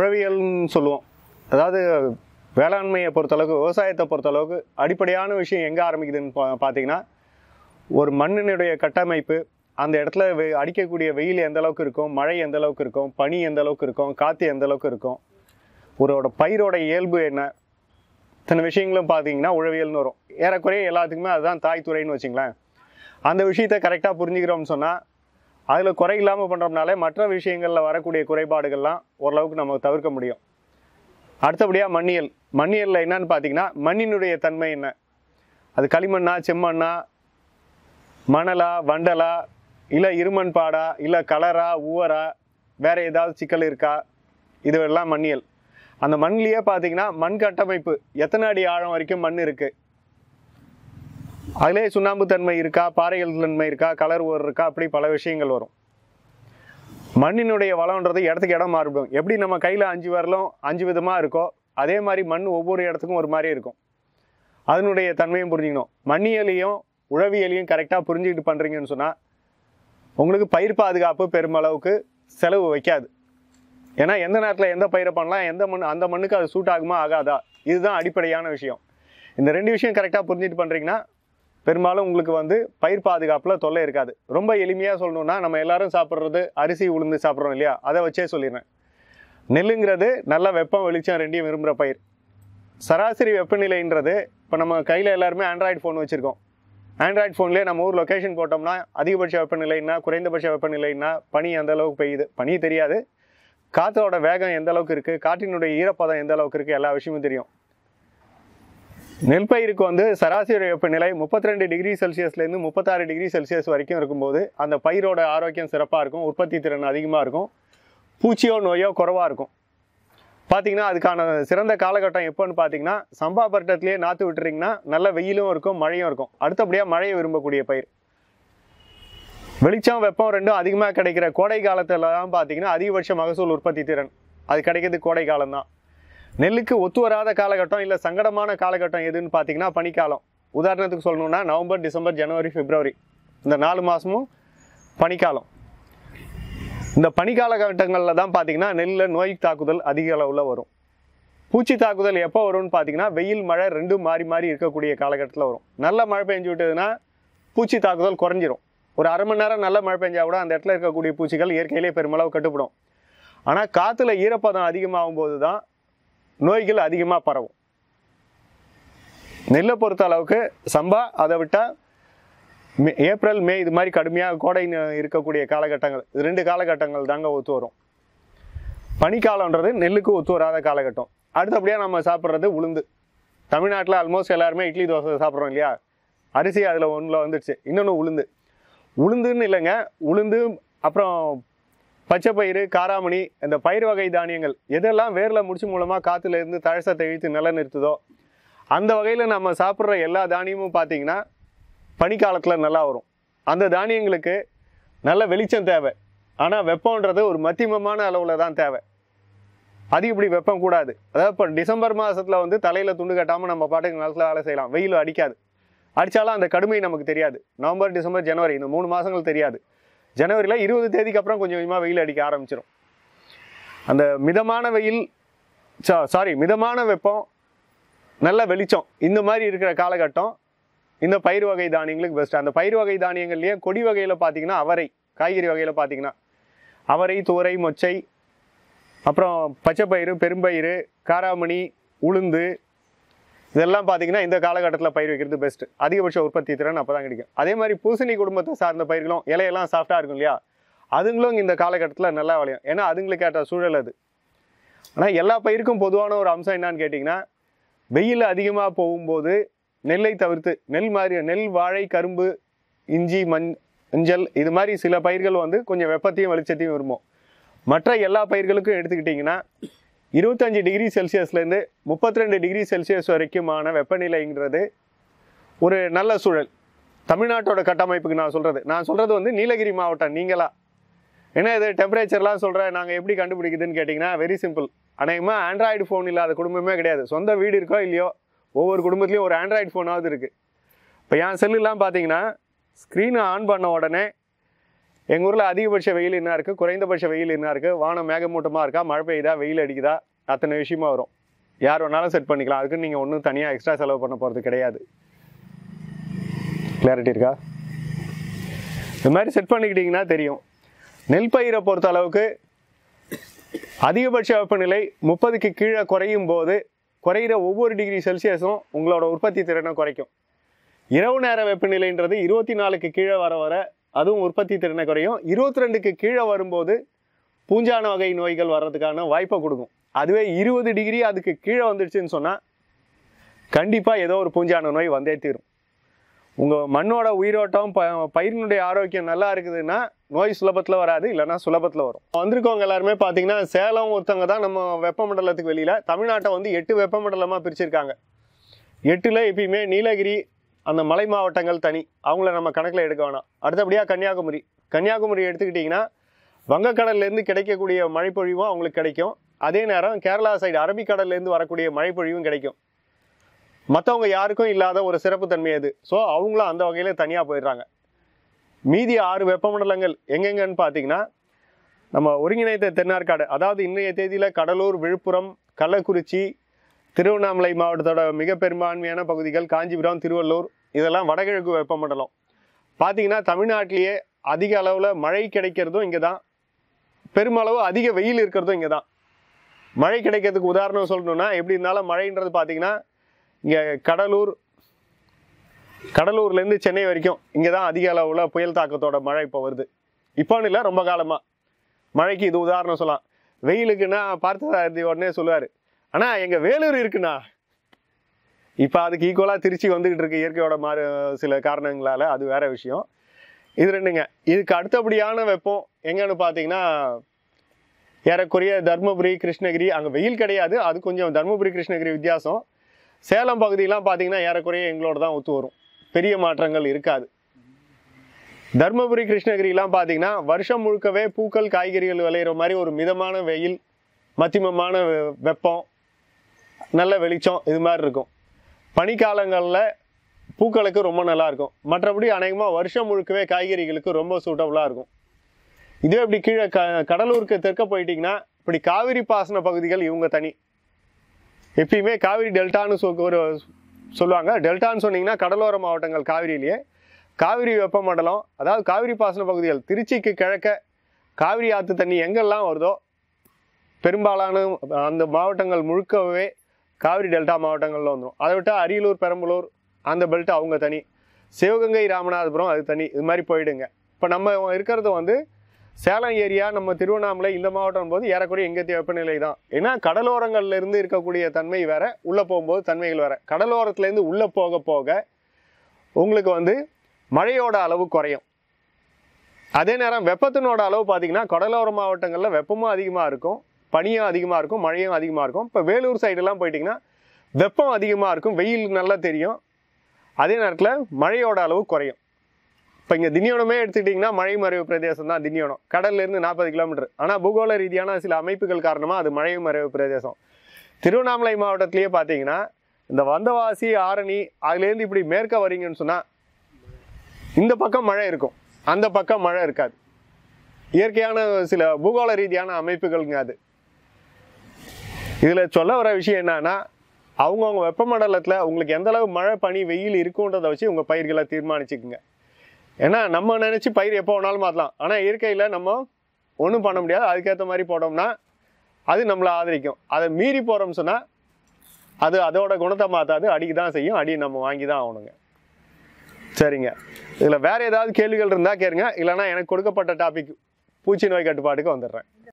உழவியல்னு சொல்லுவோம் அதாவது வேளாண்மையை பொறுத்தளவுக்கு விவசாயத்தை பொறுத்தளவுக்கு அடிப்படையான விஷயம் எங்கே ஆரம்பிக்குதுன்னு பா பார்த்தீங்கன்னா ஒரு மண்ணினுடைய கட்டமைப்பு அந்த இடத்துல வெ அடிக்கக்கூடிய வெயில் எந்த அளவுக்கு இருக்கும் மழை எந்த அளவுக்கு இருக்கும் பனி எந்த அளவுக்கு இருக்கும் காற்று எந்த அளவுக்கு இருக்கும் ஒருவோட பயிரோட இயல்பு என்ன இத்தனை விஷயங்களும் பார்த்தீங்கன்னா உழவியல்னு வரும் ஏறக்குறைய எல்லாத்துக்குமே அதுதான் தாய் துறைன்னு வச்சிங்களேன் அந்த விஷயத்த கரெக்டாக புரிஞ்சுக்கிறோம்னு சொன்னால் அதில் குறை இல்லாமல் பண்ணுறோம்னாலே மற்ற விஷயங்களில் வரக்கூடிய குறைபாடுகள்லாம் ஓரளவுக்கு நம்ம தவிர்க்க முடியும் அடுத்தபடியாக மண்ணியல் மண்ணியலில் என்னன்னு பார்த்தீங்கன்னா மண்ணினுடைய தன்மை என்ன அது களிமண்ணா செம்மண்ணா மணலா வண்டலா இல்லை இருமண் பாடா இல்லை கலரா ஊவரா வேறு ஏதாவது சிக்கல் இருக்கா இதுவெல்லாம் மண்ணியல் அந்த மண்ணிலேயே பார்த்தீங்கன்னா மண் கட்டமைப்பு எத்தனை அடி ஆழம் வரைக்கும் மண் இருக்குது அதிலே சுண்ணாம்பு தன்மை இருக்கா பாறைகள் தன்மை இருக்கா கலர் ஓர் இருக்கா அப்படி பல விஷயங்கள் வரும் மண்ணினுடைய வளம்ன்றது இடத்துக்கு இடம் மாறுபடும் எப்படி நம்ம கையில் அஞ்சு வரலும் அஞ்சு விதமாக இருக்கோ அதே மாதிரி மண் ஒவ்வொரு இடத்துக்கும் ஒரு மாதிரி இருக்கும் அதனுடைய தன்மையும் புரிஞ்சுக்கணும் மண்ணியலையும் உழவியலையும் கரெக்டாக புரிஞ்சுக்கிட்டு பண்ணுறீங்கன்னு சொன்னால் உங்களுக்கு பயிர் பாதுகாப்பு பெருமளவுக்கு செலவு வைக்காது ஏன்னா எந்த நேரத்தில் எந்த பயிரை பண்ணலாம் எந்த மண் அந்த மண்ணுக்கு அது சூட் ஆகுமா ஆகாதா இதுதான் அடிப்படையான விஷயம் இந்த ரெண்டு விஷயம் கரெக்டாக புரிஞ்சுட்டு பண்ணுறீங்கன்னா பெரும்பாலும் உங்களுக்கு வந்து பயிர் பாதுகாப்பில் தொல்லை இருக்காது ரொம்ப எளிமையாக சொல்லணுன்னா நம்ம எல்லாரும் சாப்பிட்றது அரிசி உளுந்து சாப்பிட்றோம் இல்லையா அதை வச்சே சொல்லிடுறேன் நெல்லுங்கிறது நல்ல வெப்பம் வெளிச்சம் ரெண்டையும் விரும்புகிற பயிர் சராசரி வெப்பநிலைன்றது இப்போ நம்ம கையில் எல்லாருமே ஆண்ட்ராய்டு ஃபோன் வச்சுருக்கோம் ஆண்ட்ராய்டு ஃபோன்லேயே நம்ம ஊர் லொக்கேஷன் போட்டோம்னா அதிகபட்ச வெப்பநிலைன்னா குறைந்தபட்ச வெப்பநிலைன்னா பனி அந்த அளவுக்கு பெய்யுது பனி தெரியாது காற்றோட வேகம் எந்த அளவுக்கு இருக்குது காற்றினுடைய ஈரப்பதம் எந்த அளவுக்கு இருக்குது எல்லா விஷயமும் தெரியும் பயிருக்கு வந்து சராசரி வெப்பநிலை முப்பத்தி ரெண்டு டிகிரி செல்சியஸ்லேருந்து முப்பத்தாறு டிகிரி செல்சியஸ் வரைக்கும் இருக்கும்போது அந்த பயிரோட ஆரோக்கியம் சிறப்பாக இருக்கும் உற்பத்தி திறன் அதிகமாக இருக்கும் பூச்சியோ நோயோ குறவாக இருக்கும் பார்த்திங்கன்னா அதுக்கான சிறந்த காலகட்டம் எப்போன்னு பார்த்தீங்கன்னா சம்பா நாற்று விட்டுறீங்கன்னா நல்ல வெயிலும் இருக்கும் மழையும் இருக்கும் அடுத்தபடியாக மழையை விரும்பக்கூடிய பயிர் வெளிச்சம் வெப்பம் ரெண்டும் அதிகமாக கிடைக்கிற கோடை காலத்தில் தான் பார்த்தீங்கன்னா அதிகபட்ச மகசூல் உற்பத்தி திறன் அது கிடைக்கிறது கோடை காலம்தான் நெல்லுக்கு ஒத்து வராத காலகட்டம் இல்லை சங்கடமான காலகட்டம் எதுன்னு பார்த்தீங்கன்னா பனிக்காலம் உதாரணத்துக்கு சொல்லணும்னா நவம்பர் டிசம்பர் ஜனவரி பிப்ரவரி இந்த நாலு மாதமும் பனிக்காலம் இந்த கட்டங்களில் தான் பார்த்திங்கன்னா நெல்லில் நோய் தாக்குதல் அதிக அளவில் வரும் பூச்சி தாக்குதல் எப்போ வரும்னு பார்த்தீங்கன்னா வெயில் மழை ரெண்டும் மாறி மாறி இருக்கக்கூடிய காலகட்டத்தில் வரும் நல்ல மழை பெஞ்சு விட்டதுன்னா பூச்சி தாக்குதல் குறைஞ்சிரும் ஒரு அரை மணி நேரம் நல்ல மழை பெஞ்சா கூட அந்த இடத்துல இருக்கக்கூடிய பூச்சிகள் இயற்கையிலே பெருமளவு கட்டுப்படும் ஆனால் காற்றுல ஈரப்பதம் அதிகமாகும் போது தான் நோய்கள் அதிகமாக பரவும் நெல்லை பொறுத்த அளவுக்கு சம்பா அதை விட்டால் மே ஏப்ரல் மே இது மாதிரி கடுமையாக கோடை இருக்கக்கூடிய காலகட்டங்கள் இது ரெண்டு காலகட்டங்கள் தாங்க ஒத்து வரும் பனிக்காலன்றது நெல்லுக்கு ஒத்து வராத காலகட்டம் அடுத்தபடியாக நம்ம சாப்பிட்றது உளுந்து தமிழ்நாட்டில் ஆல்மோஸ்ட் எல்லாருமே இட்லி தோசை சாப்பிட்றோம் இல்லையா அரிசி அதில் ஒன்றில் வந்துடுச்சு இன்னொன்று உளுந்து உளுந்துன்னு இல்லைங்க உளுந்து அப்புறம் பச்சை பயிறு காராமணி இந்த பயிர் வகை தானியங்கள் எதெல்லாம் வேரில் முடிச்சு மூலமாக காற்றுல இருந்து தழசத்தை இழுத்து நில நிறுத்துதோ அந்த வகையில் நம்ம சாப்பிட்ற எல்லா தானியமும் பார்த்திங்கன்னா பனிக்காலத்தில் நல்லா வரும் அந்த தானியங்களுக்கு நல்ல வெளிச்சம் தேவை ஆனால் வெப்பம்ன்றது ஒரு மத்தியமமான அளவில் தான் தேவை அது இப்படி வெப்பம் கூடாது அதாவது இப்போ டிசம்பர் மாதத்தில் வந்து தலையில் துண்டு கட்டாமல் நம்ம பாட்டுக்கு நிலத்தில் வேலை செய்யலாம் வெயில் அடிக்காது அடித்தாலும் அந்த கடுமை நமக்கு தெரியாது நவம்பர் டிசம்பர் ஜனவரி இந்த மூணு மாதங்கள் தெரியாது ஜனவரியில் இருபது தேதிக்கு அப்புறம் கொஞ்சம் கொஞ்சமாக வெயில் அடிக்க ஆரம்பிச்சிடும் அந்த மிதமான வெயில் சா சாரி மிதமான வெப்பம் நல்ல வெளிச்சம் இந்த மாதிரி இருக்கிற காலகட்டம் இந்த பயிர் வகை தானியங்களுக்கு பெஸ்ட் அந்த பயிர் வகை தானியங்கள்லேயே கொடி வகையில் பார்த்தீங்கன்னா அவரை காய்கறி வகையில் பார்த்தீங்கன்னா அவரை துவரை மொச்சை அப்புறம் பச்சைப்பயிறு பெரும்பயிறு காராமணி உளுந்து இதெல்லாம் பார்த்தீங்கன்னா இந்த காலகட்டத்தில் பயிர் வைக்கிறது பெஸ்ட் அதிகபட்ச உற்பத்தி திறன் அப்போ தான் கிடைக்கும் அதே மாதிரி பூசணி குடும்பத்தை சார்ந்த பயிர்களும் இலையெல்லாம் சாஃப்டாக இருக்கும் இல்லையா அதுங்களும் இந்த காலகட்டத்தில் நல்லா விளையும் ஏன்னா அதுங்களுக்கு ஏற்ற சூழல் அது ஆனால் எல்லா பயிருக்கும் பொதுவான ஒரு அம்சம் என்னான்னு கேட்டிங்கன்னா வெயில் அதிகமாக போகும்போது நெல்லை தவிர்த்து நெல் மாதிரி நெல் வாழை கரும்பு இஞ்சி மண் மஞ்சள் இது மாதிரி சில பயிர்கள் வந்து கொஞ்சம் வெப்பத்தையும் வெளிச்சத்தையும் விரும்பும் மற்ற எல்லா பயிர்களுக்கும் எடுத்துக்கிட்டிங்கன்னா இருபத்தஞ்சி டிகிரி செல்சியஸ்லேருந்து முப்பத்தி ரெண்டு டிகிரி செல்சியஸ் வரைக்குமான வெப்பநிலைங்கிறது ஒரு நல்ல சூழல் தமிழ்நாட்டோட கட்டமைப்புக்கு நான் சொல்கிறது நான் சொல்கிறது வந்து நீலகிரி மாவட்டம் நீங்களா ஏன்னா இது டெம்பரேச்சர்லாம் சொல்கிறேன் நாங்கள் எப்படி கண்டுபிடிக்குதுன்னு கேட்டிங்கன்னா வெரி சிம்பிள் அநேகமாக ஆண்ட்ராய்டு ஃபோன் இல்லாத குடும்பமே கிடையாது சொந்த வீடு இருக்கோ இல்லையோ ஒவ்வொரு குடும்பத்துலேயும் ஒரு ஆண்ட்ராய்டு ஃபோனாவது இருக்குது இப்போ என் செல்லுலாம் பார்த்தீங்கன்னா ஸ்க்ரீனை ஆன் பண்ண உடனே எங்கள் ஊரில் அதிகபட்ச வெயில் என்ன இருக்குது குறைந்தபட்ச வெயில் என்ன இருக்குது வானம் மேகமூட்டமாக இருக்கா மழை பெய்யுதா வெயில் அடிக்குதா அத்தனை விஷயமா வரும் யார் வேணாலும் செட் பண்ணிக்கலாம் அதுக்கு நீங்கள் ஒன்றும் தனியாக எக்ஸ்ட்ரா செலவு பண்ண போகிறது கிடையாது கிளாரிட்டி இருக்கா இந்த மாதிரி செட் பண்ணிக்கிட்டிங்கன்னா தெரியும் நெல் பயிரை பொறுத்த அளவுக்கு அதிகபட்ச வெப்பநிலை முப்பதுக்கு கீழே குறையும் போது குறையிற ஒவ்வொரு டிகிரி செல்சியஸும் உங்களோட உற்பத்தி திறனை குறைக்கும் இரவு நேர வெப்பநிலைன்றது இருபத்தி நாலுக்கு கீழே வர வர அதுவும் உற்பத்தி திறனை குறையும் இருபத்தி ரெண்டுக்கு கீழே வரும்போது பூஞ்சான வகை நோய்கள் வர்றதுக்கான வாய்ப்பை கொடுக்கும் அதுவே இருபது டிகிரி அதுக்கு கீழே வந்துடுச்சுன்னு சொன்னால் கண்டிப்பாக ஏதோ ஒரு பூஞ்சான நோய் வந்தே தீரும் உங்கள் மண்ணோட உயிரோட்டம் ப பயிரினுடைய ஆரோக்கியம் நல்லா இருக்குதுன்னா நோய் சுலபத்தில் வராது இல்லைனா சுலபத்தில் வரும் வந்திருக்கவங்க எல்லாருமே பார்த்தீங்கன்னா சேலம் ஒருத்தவங்க தான் நம்ம வெப்பமண்டலத்துக்கு வெளியில் தமிழ்நாட்டை வந்து எட்டு வெப்பமண்டலமாக பிரிச்சிருக்காங்க எட்டில் எப்பயுமே நீலகிரி அந்த மலை மாவட்டங்கள் தனி அவங்கள நம்ம கணக்கில் எடுக்க வேணாம் அடுத்தபடியாக கன்னியாகுமரி கன்னியாகுமரி எடுத்துக்கிட்டிங்கன்னா வங்கக்கடல்லேருந்து கிடைக்கக்கூடிய மழைப்பொழிவும் அவங்களுக்கு கிடைக்கும் அதே நேரம் கேரளா சைடு அரபிக்கடல்லேருந்து வரக்கூடிய மழைப்பொழிவும் கிடைக்கும் மற்றவங்க யாருக்கும் இல்லாத ஒரு சிறப்புத்தன்மை அது ஸோ அவங்களும் அந்த வகையில் தனியாக போயிடுறாங்க மீதி ஆறு வெப்பமண்டலங்கள் எங்கெங்கன்னு பார்த்தீங்கன்னா நம்ம ஒருங்கிணைத்த தென்னார்காடு அதாவது இன்றைய தேதியில் கடலூர் விழுப்புரம் கள்ளக்குறிச்சி திருவண்ணாமலை மாவட்டத்தோட மிக பெரும்பான்மையான பகுதிகள் காஞ்சிபுரம் திருவள்ளூர் இதெல்லாம் வடகிழக்கு வெப்பமண்டலம் பார்த்தீங்கன்னா தமிழ்நாட்டிலேயே அதிக அளவில் மழை கிடைக்கிறதும் இங்கே தான் பெருமளவு அதிக வெயில் இருக்கிறதும் இங்கே தான் மழை கிடைக்கிறதுக்கு உதாரணம் சொல்லணும்னா எப்படி இருந்தாலும் மழைன்றது பார்த்தீங்கன்னா இங்கே கடலூர் கடலூர்லேருந்து சென்னை வரைக்கும் இங்கே தான் அதிக அளவில் புயல் தாக்கத்தோட மழை இப்போ வருது இப்போன்னு இல்லை ரொம்ப காலமாக மழைக்கு இது உதாரணம் சொல்லலாம் வெயிலுக்குன்னா பார்த்ததாரதி உடனே சொல்லுவார் ஆனால் எங்கள் வேலூர் இருக்குண்ணா இப்போ அதுக்கு ஈக்குவலாக திருச்சி வந்துக்கிட்டு இருக்கு இயற்கையோட மாறு சில காரணங்களால் அது வேற விஷயம் இது ரெண்டுங்க இதுக்கு அடுத்தபடியான வெப்பம் எங்கன்னு பார்த்தீங்கன்னா ஏறக்குறைய தருமபுரி கிருஷ்ணகிரி அங்கே வெயில் கிடையாது அது கொஞ்சம் தருமபுரி கிருஷ்ணகிரி வித்தியாசம் சேலம் பகுதியெலாம் பார்த்தீங்கன்னா ஏறக்குறைய எங்களோட தான் ஒத்து வரும் பெரிய மாற்றங்கள் இருக்காது தருமபுரி கிருஷ்ணகிரிலாம் பார்த்தீங்கன்னா வருஷம் முழுக்கவே பூக்கள் காய்கறிகள் விளையிற மாதிரி ஒரு மிதமான வெயில் மத்தியமமான வெப்பம் நல்ல வெளிச்சம் இது மாதிரி இருக்கும் பனிக்காலங்களில் பூக்களுக்கு ரொம்ப நல்லாயிருக்கும் மற்றபடி அநேகமாக வருஷம் முழுக்கவே காய்கறிகளுக்கு ரொம்ப சூட்டபுளாக இருக்கும் இதே இப்படி கீழே க கடலூருக்கு தெற்க போயிட்டிங்கன்னா இப்படி காவிரி பாசன பகுதிகள் இவங்க தனி எப்பயுமே காவிரி டெல்டான்னு சொல் ஒரு சொல்லுவாங்க டெல்டான்னு சொன்னிங்கன்னா கடலோர மாவட்டங்கள் காவிரியிலேயே காவிரி வெப்பமண்டலம் அதாவது காவிரி பாசன பகுதிகள் திருச்சிக்கு கிழக்க காவிரி ஆற்று தண்ணி எங்கெல்லாம் வருதோ பெரும்பாலான அந்த மாவட்டங்கள் முழுக்கவே காவிரி டெல்டா மாவட்டங்களில் வந்துடும் அதை விட்டால் அரியலூர் பெரம்பலூர் அந்த பெல்ட் அவங்க தனி சிவகங்கை ராமநாதபுரம் அது தனி இது மாதிரி போயிடுங்க இப்போ நம்ம இருக்கிறது வந்து சேலம் ஏரியா நம்ம திருவண்ணாமலை இந்த மாவட்டம் போது ஏறக்குறைய எங்கே வெப்பநிலை தான் ஏன்னா கடலோரங்கள்லேருந்து இருக்கக்கூடிய தன்மை வேறு உள்ளே போகும்போது தன்மைகள் வேறு கடலோரத்துலேருந்து உள்ளே போக போக உங்களுக்கு வந்து மழையோட அளவு குறையும் அதே நேரம் வெப்பத்தினோட அளவு பார்த்திங்கன்னா கடலோர மாவட்டங்களில் வெப்பமும் அதிகமாக இருக்கும் பனியும் அதிகமாக இருக்கும் மழையும் அதிகமாக இருக்கும் இப்போ வேலூர் சைடெல்லாம் போயிட்டிங்கன்னா வெப்பம் அதிகமாக இருக்கும் வெயில் நல்லா தெரியும் அதே நேரத்தில் மழையோட அளவு குறையும் இப்போ இங்கே திண்டிவனமே எடுத்துக்கிட்டிங்கன்னா மழை மறைவு பிரதேசம் தான் திண்டிவனம் கடல்லேருந்து நாற்பது கிலோமீட்டர் ஆனால் பூகோள ரீதியான சில அமைப்புகள் காரணமாக அது மழை மறைவு பிரதேசம் திருவண்ணாமலை மாவட்டத்திலேயே பார்த்தீங்கன்னா இந்த வந்தவாசி ஆரணி அதுலேருந்து இப்படி மேற்க வரீங்கன்னு சொன்னால் இந்த பக்கம் மழை இருக்கும் அந்த பக்கம் மழை இருக்காது இயற்கையான சில பூகோள ரீதியான அமைப்புகள்ங்க அது இதில் சொல்ல வர விஷயம் என்னன்னா அவங்கவுங்க வெப்பமண்டலத்தில் உங்களுக்கு எந்த அளவு மழை பனி வெயில் இருக்குன்றதை வச்சு உங்கள் பயிர்களை தீர்மானிச்சுக்குங்க ஏன்னா நம்ம நினச்சி பயிர் எப்போ வேணாலும் மாற்றலாம் ஆனால் இயற்கையில் நம்ம ஒன்றும் பண்ண முடியாது அதுக்கேற்ற மாதிரி போட்டோம்னா அது நம்மளை ஆதரிக்கும் அதை மீறி போகிறோம் சொன்னால் அது அதோட குணத்தை மாற்றாது அடிக்கு தான் செய்யும் அடி நம்ம வாங்கி தான் ஆகணுங்க சரிங்க இதில் வேறு ஏதாவது கேள்விகள் இருந்தால் கேளுங்க இல்லைனா எனக்கு கொடுக்கப்பட்ட டாபிக் பூச்சி நோய் கட்டுப்பாட்டுக்கு வந்துடுறேன்